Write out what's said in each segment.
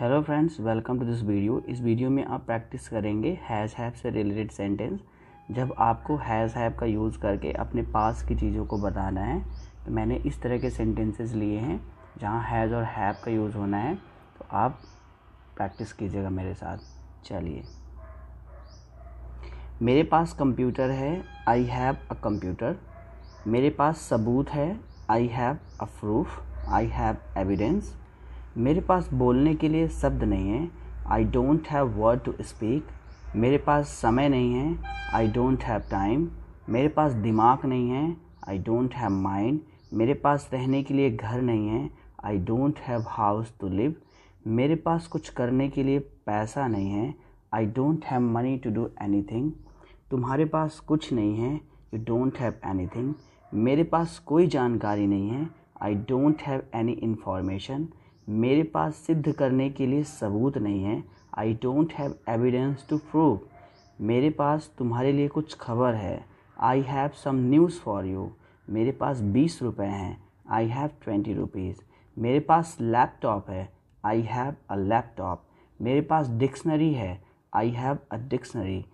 hello friends welcome to this video इस वीडियो में आप प्रैक्टिस करेंगे हैज़ हैव से रिलेटेड सेंटेंस जब आपको हैज़ हैव का यूज़ करके अपने पास की चीज़ों को बताना है तो मैंने इस तरह के सेंटेंसेस लिए हैं जहाँ हैज़ और हैव का यूज़ होना है तो आप प्रैक्टिस कीजिएगा मेरे साथ चलिए मेरे पास कंप्यूटर है आई हैव अ कंप्यूटर मेरे पास सबूत है I have a proof I have evidence मेरे पास बोलने के लिए शब्द नहीं है I don't have word to speak मेरे पास समय नहीं है आई डोंट हैव टाइम मेरे पास दिमाग नहीं है आई डोंट हैव माइंड मेरे पास रहने के लिए घर नहीं है I don't have house to live मेरे पास कुछ करने के लिए पैसा नहीं है I don't have money to do anything तुम्हारे पास कुछ नहीं है you don't have anything मेरे पास कोई जानकारी नहीं है I don't have any information मेरे पास सिद्ध करने के लिए सबूत नहीं है I don't have evidence to prove मेरे पास तुम्हारे लिए कुछ खबर है I have some news for you मेरे पास बीस रुपये हैं आई हैव ट्वेंटी रुपीज़ मेरे पास लैपटॉप है आई हैव अ लैपटॉप मेरे पास डिक्शनरी है आई हैव अ डिक्शनरी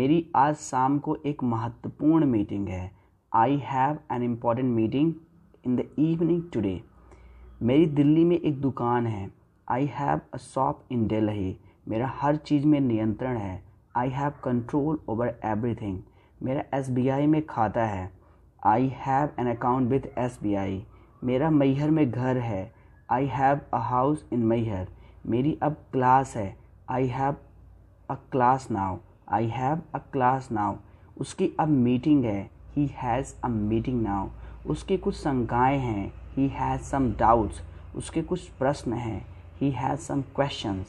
मेरी आज शाम को एक महत्वपूर्ण मीटिंग है I have an important meeting in the evening today मेरी दिल्ली में एक दुकान है I have a shop in Delhi मेरा हर चीज़ में नियंत्रण है I have control over everything मेरा एस में खाता है I have an account with S मेरा मैहर में घर है I have a house in Maihar मेरी अब क्लास है I have a class now I have a class now उसकी अब मीटिंग है ही हैज़ अ मीटिंग नाव उसके कुछ शंकाएँ हैं ही हैज़ सम डाउट्स उसके कुछ प्रश्न हैं ही हैज़ सम क्वेश्चन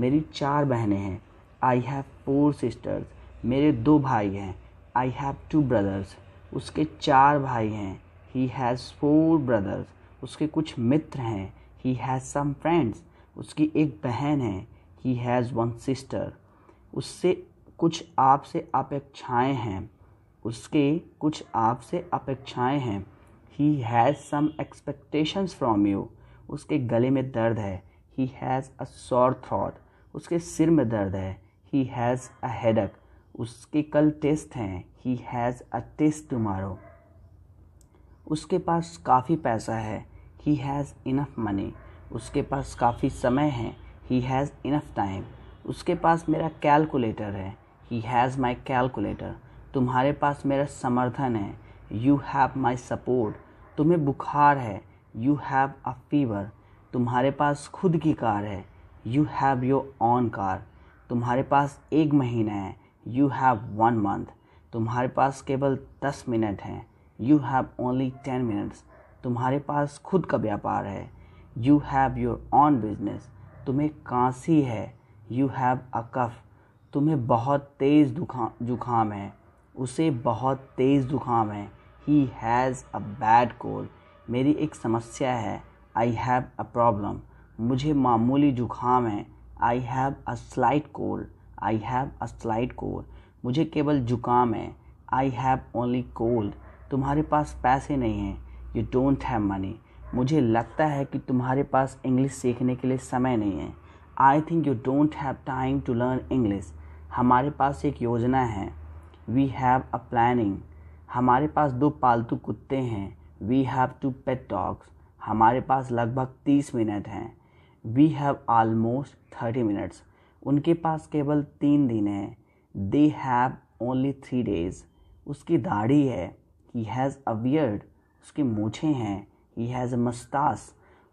मेरी चार बहनें हैं आई हैव फोर सिस्टर्स मेरे दो भाई हैं आई हैव टू ब्रदर्स उसके चार भाई हैं ही हैज़ फोर ब्रदर्स उसके कुछ मित्र हैं ही हैज़ सम फ्रेंड्स उसकी एक बहन है ही हैज़ वन सिस्टर उससे कुछ आपसे अपेक्षाएं हैं उसके कुछ आपसे अपेक्षाएं हैं he has some expectations from you उसके गले में दर्द है he has a sore throat उसके सिर में दर्द है ही हैज़ अ हेडक उसके कल टेस्ट हैं he has a test tomorrow उसके पास काफ़ी पैसा है ही हैज़ इनफ मनी उसके पास काफ़ी समय है ही हैज़ इनफ टाइम उसके पास मेरा कैलकुलेटर है ही हैज़ माई कैलकुलेटर तुम्हारे पास मेरा समर्थन है यू हैव माई सपोर्ट तुम्हें बुखार है यू हैव अ फीवर तुम्हारे पास खुद की कार है you have your own car तुम्हारे पास एक महीना है यू हैव वन मंथ तुम्हारे पास केवल दस मिनट हैं you have only ten minutes तुम्हारे पास खुद का व्यापार है you have your own business तुम्हें कांसी है यू हैव अ कफ तुम्हें बहुत तेज़ जुखाम है उसे बहुत तेज़ जुखाम है he has a bad cold मेरी एक समस्या है आई हैव अ प्रॉब्लम मुझे मामूली जुखाम है I have a slight cold I have a slight cold मुझे केवल जुकाम है आई हैव ओनली कोल्ड तुम्हारे पास पैसे नहीं हैं यू डोंट हैव मनी मुझे लगता है कि तुम्हारे पास इंग्लिश सीखने के लिए समय नहीं है I think you don't have time to learn English हमारे पास एक योजना है वी हैव अ प्लानिंग हमारे पास दो पालतू कुत्ते हैं we have two pet dogs हमारे पास लगभग तीस मिनट हैं we have almost thirty minutes उनके पास केवल तीन दिन हैं they have only three days उसकी दाढ़ी है ही हैज़ अवियर्ड उसके उसकी मूछें हैं ही हैज़ अ मस्तास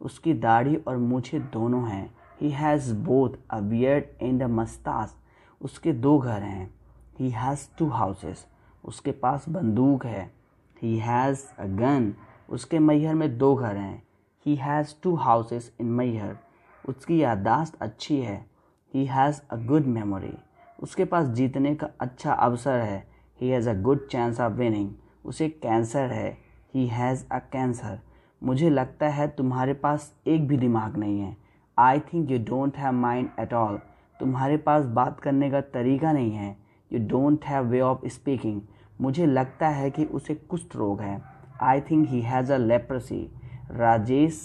उसकी दाढ़ी और मूछें दोनों हैं he has both a beard and a moustache उसके दो घर हैं ही हैज़ टू हाउसेस उसके पास बंदूक है ही हैज़ अ गन उसके मैहर में दो घर हैं he has two houses in Maihar उसकी याददाश्त अच्छी है he has a good memory उसके पास जीतने का अच्छा अवसर है he has a good chance of winning उसे कैंसर है ही हैज़ अ कैंसर मुझे लगता है तुम्हारे पास एक भी दिमाग नहीं है I think you don't have mind at all तुम्हारे पास बात करने का तरीका नहीं है you don't have way of speaking मुझे लगता है कि उसे कुष्ठ रोग है I think he has a leprosy Rajesh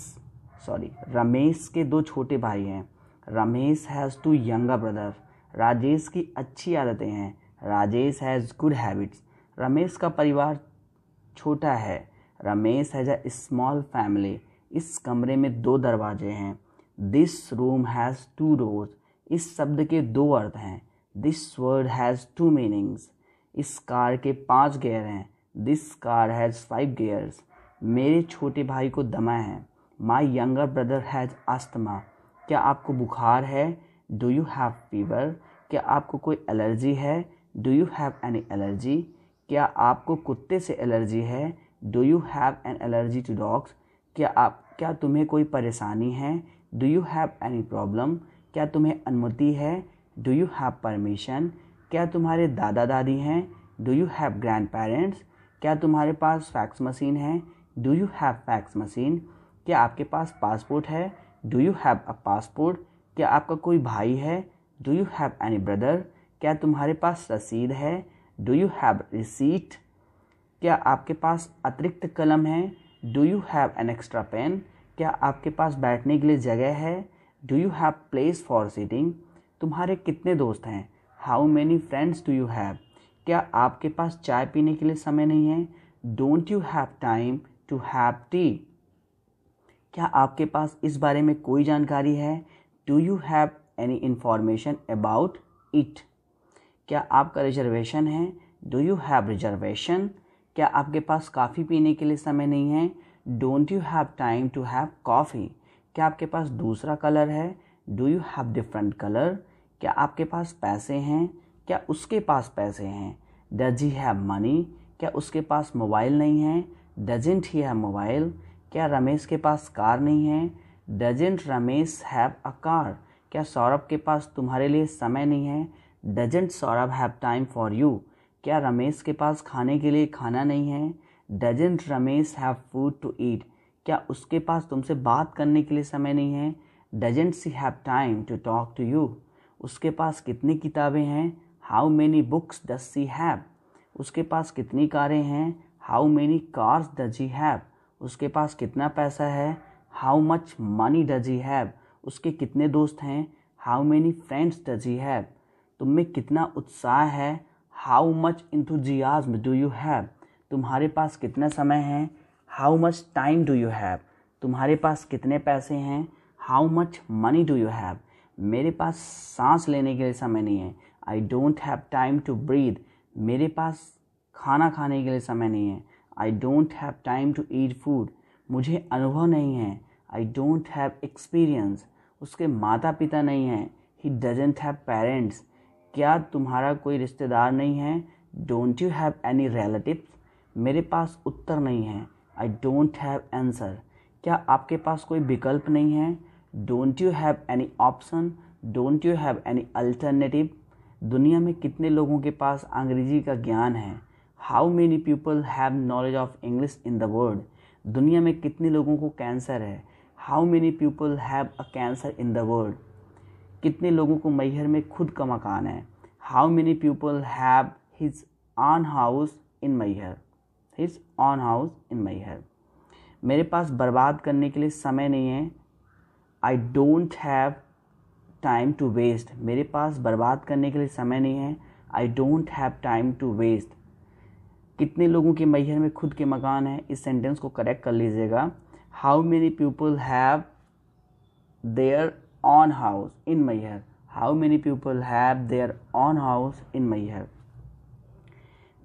sorry Ramesh के दो छोटे भाई हैं Ramesh has two younger brother Rajesh की अच्छी आदतें हैं Rajesh has good habits Ramesh का परिवार छोटा है Ramesh has a small family इस कमरे में दो दरवाजे हैं this room has two doors इस शब्द के दो अर्थ हैं this word has two meanings इस कार के पांच गेयर हैं this car has five gears मेरे छोटे भाई को दमा है my younger brother has asthma क्या आपको बुखार है डू यू हैव फीवर क्या आपको कोई एलर्जी है do you have any allergy क्या आपको कुत्ते से एलर्जी है do you have an allergy to dogs क्या आप क्या तुम्हें कोई परेशानी है do you have any problem क्या तुम्हें अनुमति है डू यू हैव परमिशन क्या तुम्हारे दादा दादी हैं do you have grandparents क्या तुम्हारे पास फैक्स मशीन है do you have fax machine क्या आपके पास पासपोर्ट है do you have a passport क्या आपका कोई भाई है do you have any brother क्या तुम्हारे पास रसीद है डू यू हैव रिसीट क्या आपके पास अतिरिक्त कलम है do you have an extra pen क्या आपके पास बैठने के लिए जगह है do you have place for seating तुम्हारे कितने दोस्त हैं how many friends do you have क्या आपके पास चाय पीने के लिए समय नहीं है don't you have time to have tea क्या आपके पास इस बारे में कोई जानकारी है do you have any information about it क्या आपका रिजर्वेशन है डू यू हैव रिजर्वेशन क्या आपके पास काफ़ी पीने के लिए समय नहीं है don't you have time to have coffee क्या आपके पास दूसरा कलर है do you have different colour क्या आपके पास पैसे हैं क्या उसके पास पैसे हैं डज ही हैव मनी क्या उसके पास मोबाइल नहीं है डजेंट ही हैव मोबाइल क्या रमेश के पास कार नहीं है doesn't Ramesh have a car क्या सौरभ के पास तुम्हारे लिए समय नहीं है doesn't Saurabh have time for you क्या रमेश के पास खाने के लिए खाना नहीं है doesn't Ramesh have food to eat क्या उसके पास तुमसे बात करने के लिए समय नहीं है doesn't she have time to talk to you उसके पास कितनी किताबें हैं how many books does she have उसके पास कितनी कारें हैं how many cars does he have उसके पास कितना पैसा है how much money does he have उसके कितने दोस्त हैं how many friends does he have तुम में कितना उत्साह है how much enthusiasm do you have तुम्हारे पास कितना समय है how much time do you have तुम्हारे पास कितने पैसे हैं how much money do you have मेरे पास सांस लेने के लिए समय नहीं है I don't have time to breathe मेरे पास खाना खाने के लिए समय नहीं है I don't have time to eat food मुझे अनुभव नहीं है आई डोंट हैव एक्सपीरियंस उसके माता पिता नहीं हैं ही डजेंट हैव पेरेंट्स क्या तुम्हारा कोई रिश्तेदार नहीं है don't you have any relative मेरे पास उत्तर नहीं है आई डोंट हैव आंसर क्या आपके पास कोई विकल्प नहीं है don't you have any option don't you have any alternative दुनिया में कितने लोगों के पास अंग्रेजी का ज्ञान है how many people have knowledge of English in the world दुनिया में कितने लोगों को कैंसर है how many people have a cancer in the world कितने लोगों को मैहर में खुद का मकान है how many people have his own house in Maihar his own house in Maihar मेरे पास बर्बाद करने के लिए समय नहीं है I don't have time to waste मेरे पास बर्बाद करने के लिए समय नहीं है I don't have time to waste कितने लोगों के मैहर में खुद के मकान हैं इस सेंटेंस को करेक्ट कर लीजिएगा how many people have their own house in Maihar how many people have their own house in Maihar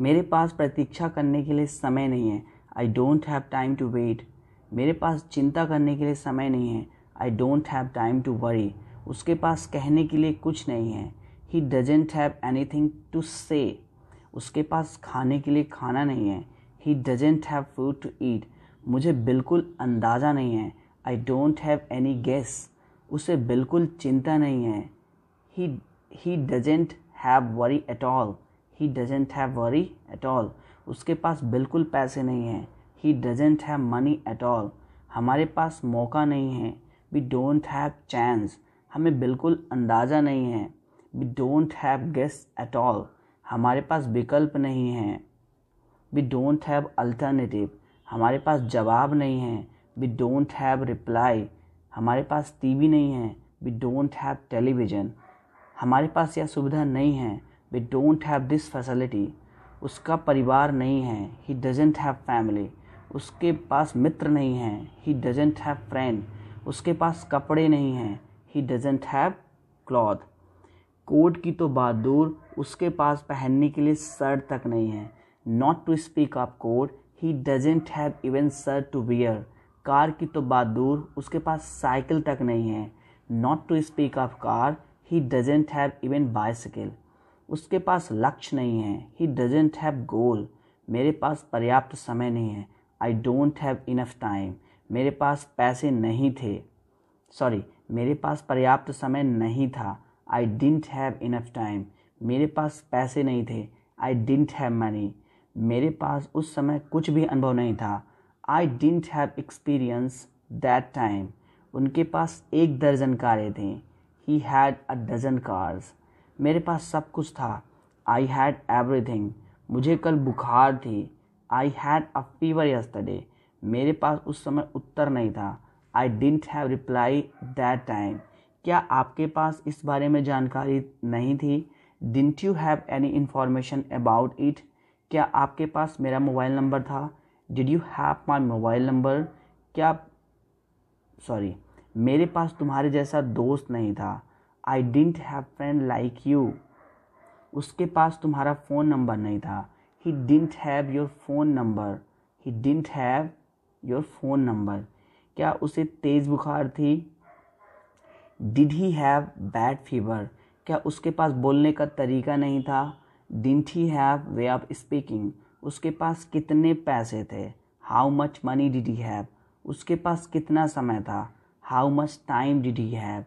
मेरे पास प्रतीक्षा करने के लिए समय नहीं है I don't have time to wait मेरे पास चिंता करने के लिए समय नहीं है I don't have time to worry उसके पास कहने के लिए कुछ नहीं है he doesn't have anything to say उसके पास खाने के लिए खाना नहीं है he doesn't have food to eat मुझे बिल्कुल अंदाज़ा नहीं है I don't have any guess उसे बिल्कुल चिंता नहीं है he he doesn't have worry at all he doesn't have worry at all उसके पास बिल्कुल पैसे नहीं हैं he doesn't have money at all हमारे पास मौका नहीं है वी डोंट हैव चांस हमें बिल्कुल अंदाज़ा नहीं है we don't have guess at all हमारे पास विकल्प नहीं है वी डोंट हैव अल्टरनेटिव हमारे पास जवाब नहीं है वी डोंट हैव रिप्लाई हमारे पास टीवी नहीं है वी डोंट हैव टेलीविज़न हमारे पास यह सुविधा नहीं है we don't have this facility उसका परिवार नहीं है ही डजेंट हैव फैमिली उसके पास मित्र नहीं है ही डजेंट हैव फ्रेंड उसके पास कपड़े नहीं हैं he doesn't have cloth coat की तो बात दूर उसके पास पहनने के लिए शर्ट तक नहीं है not to speak of coat he doesn't have even shirt to wear car की तो बात दूर उसके पास साइकिल तक नहीं है not to speak of car he doesn't have even bicycle उसके पास लक्ष्य नहीं है ही डजेंट हैव गोल मेरे पास पर्याप्त समय नहीं है I don't have enough time मेरे पास पैसे नहीं थे सॉरी मेरे पास पर्याप्त समय नहीं था I didn't have enough time मेरे पास पैसे नहीं थे आई डिंट हैव मनी मेरे पास उस समय कुछ भी अनुभव नहीं था I didn't have experience that time उनके पास एक दर्जन कारें थीं he had a dozen cars मेरे पास सब कुछ था आई हैड एवरीथिंग मुझे कल बुखार थी I had a fever yesterday मेरे पास उस समय उत्तर नहीं था I didn't have reply that time क्या आपके पास इस बारे में जानकारी नहीं थी didn't you have any information about it क्या आपके पास मेरा मोबाइल नंबर था did you have my mobile number क्या सॉरी मेरे पास तुम्हारे जैसा दोस्त नहीं था I didn't have friend like you उसके पास तुम्हारा फ़ोन नंबर नहीं था he didn't have your phone number he didn't have your phone number क्या उसे तेज़ बुखार थी did he have bad fever क्या उसके पास बोलने का तरीका नहीं था didn't he have way of speaking उसके पास कितने पैसे थे how much money did he have उसके पास कितना समय था how much time did he have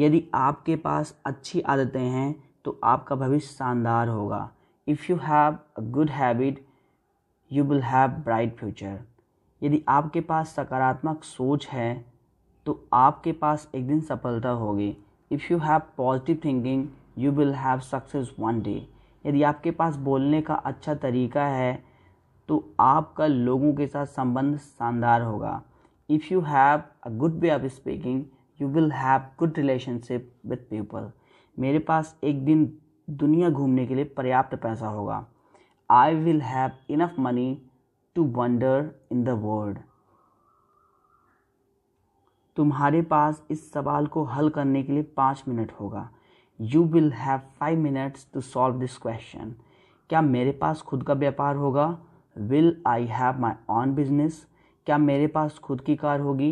यदि आपके पास अच्छी आदतें हैं तो आपका भविष्य शानदार होगा if you have a good habit you will have bright future यदि आपके पास सकारात्मक सोच है तो आपके पास एक दिन सफलता होगी if you have positive thinking you will have success one day यदि आपके पास बोलने का अच्छा तरीका है तो आपका लोगों के साथ संबंध शानदार होगा if you have a good way of speaking you will have good relationship with people मेरे पास एक दिन दुनिया घूमने के लिए पर्याप्त पैसा होगा I will have enough money to wander in the world तुम्हारे पास इस सवाल को हल करने के लिए पाँच मिनट होगा you will have five minutes to solve this question क्या मेरे पास खुद का व्यापार होगा will I have my own business क्या मेरे पास खुद की कार होगी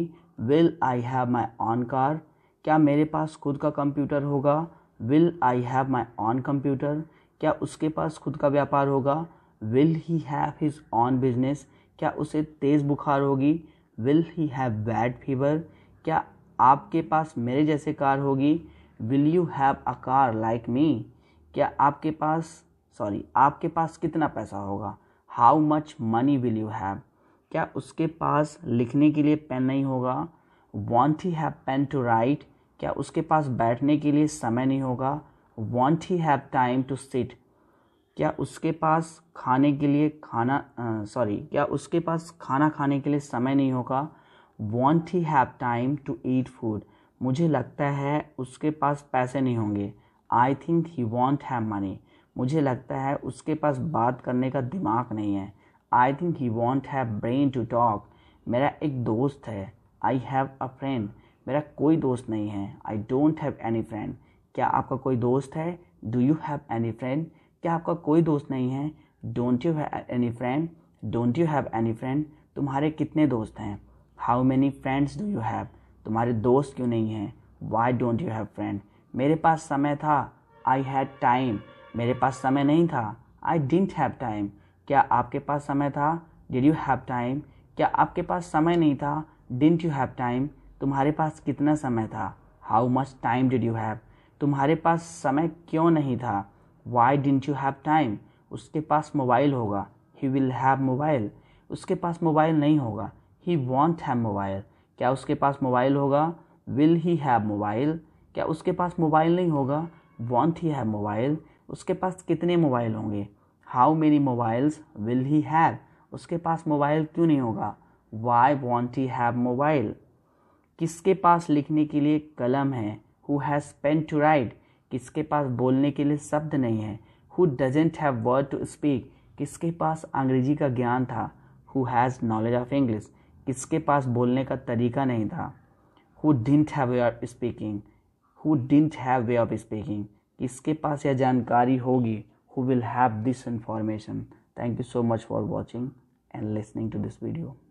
will I have my own car क्या मेरे पास खुद का कंप्यूटर होगा will I have my own computer क्या उसके पास खुद का व्यापार होगा will he have his own business क्या उसे तेज़ बुखार होगी will he have bad fever क्या आपके पास मेरे जैसे कार होगी will you have a car like me क्या आपके पास सॉरी आपके पास कितना पैसा होगा how much money will you have क्या उसके पास लिखने के लिए पेन नहीं होगा won't he have pen to write क्या उसके पास बैठने के लिए समय नहीं होगा won't he have time to sit क्या उसके पास खाने के लिए खाना सॉरी क्या उसके पास खाना खाने के लिए समय नहीं होगा won't he have time to eat food मुझे लगता है उसके पास पैसे नहीं होंगे I think he won't have money मुझे लगता है उसके पास बात करने का दिमाग नहीं है I think he won't have brain to talk मेरा एक दोस्त है आई हैव अ फ्रेंड मेरा कोई दोस्त नहीं है I don't have any friend क्या आपका कोई दोस्त है do you have any friend क्या आपका कोई दोस्त नहीं है don't you have any friend don't you have any friend तुम्हारे कितने दोस्त हैं how many friends do you have तुम्हारे दोस्त क्यों नहीं हैं why don't you have friend मेरे पास समय था आई हैड टाइम मेरे पास समय नहीं था आई डिंट हैव टाइम क्या आपके पास समय था डिड यू हैव टाइम क्या आपके पास समय नहीं था डिंट यू हैव टाइम तुम्हारे पास कितना समय था how much time did you have तुम्हारे पास समय क्यों नहीं था why didn't you have time उसके पास मोबाइल होगा ही विल हैव मोबाइल उसके पास मोबाइल नहीं होगा ही वॉन्ट हैव मोबाइल क्या उसके पास मोबाइल होगा विल ही हैव मोबाइल क्या उसके पास मोबाइल नहीं होगा वॉन्ट ही हैव मोबाइल उसके पास कितने मोबाइल होंगे how many mobiles will he have उसके पास मोबाइल क्यों नहीं होगा why won't he have mobile किसके पास लिखने के लिए कलम है who has pen to write किसके पास बोलने के लिए शब्द नहीं है who doesn't have word to speak किसके पास अंग्रेजी का ज्ञान था who has knowledge of English किसके पास बोलने का तरीका नहीं था who didn't have way of speaking who didn't have way of speaking किसके पास यह जानकारी होगी who will have this information thank you so much for watching and listening to this video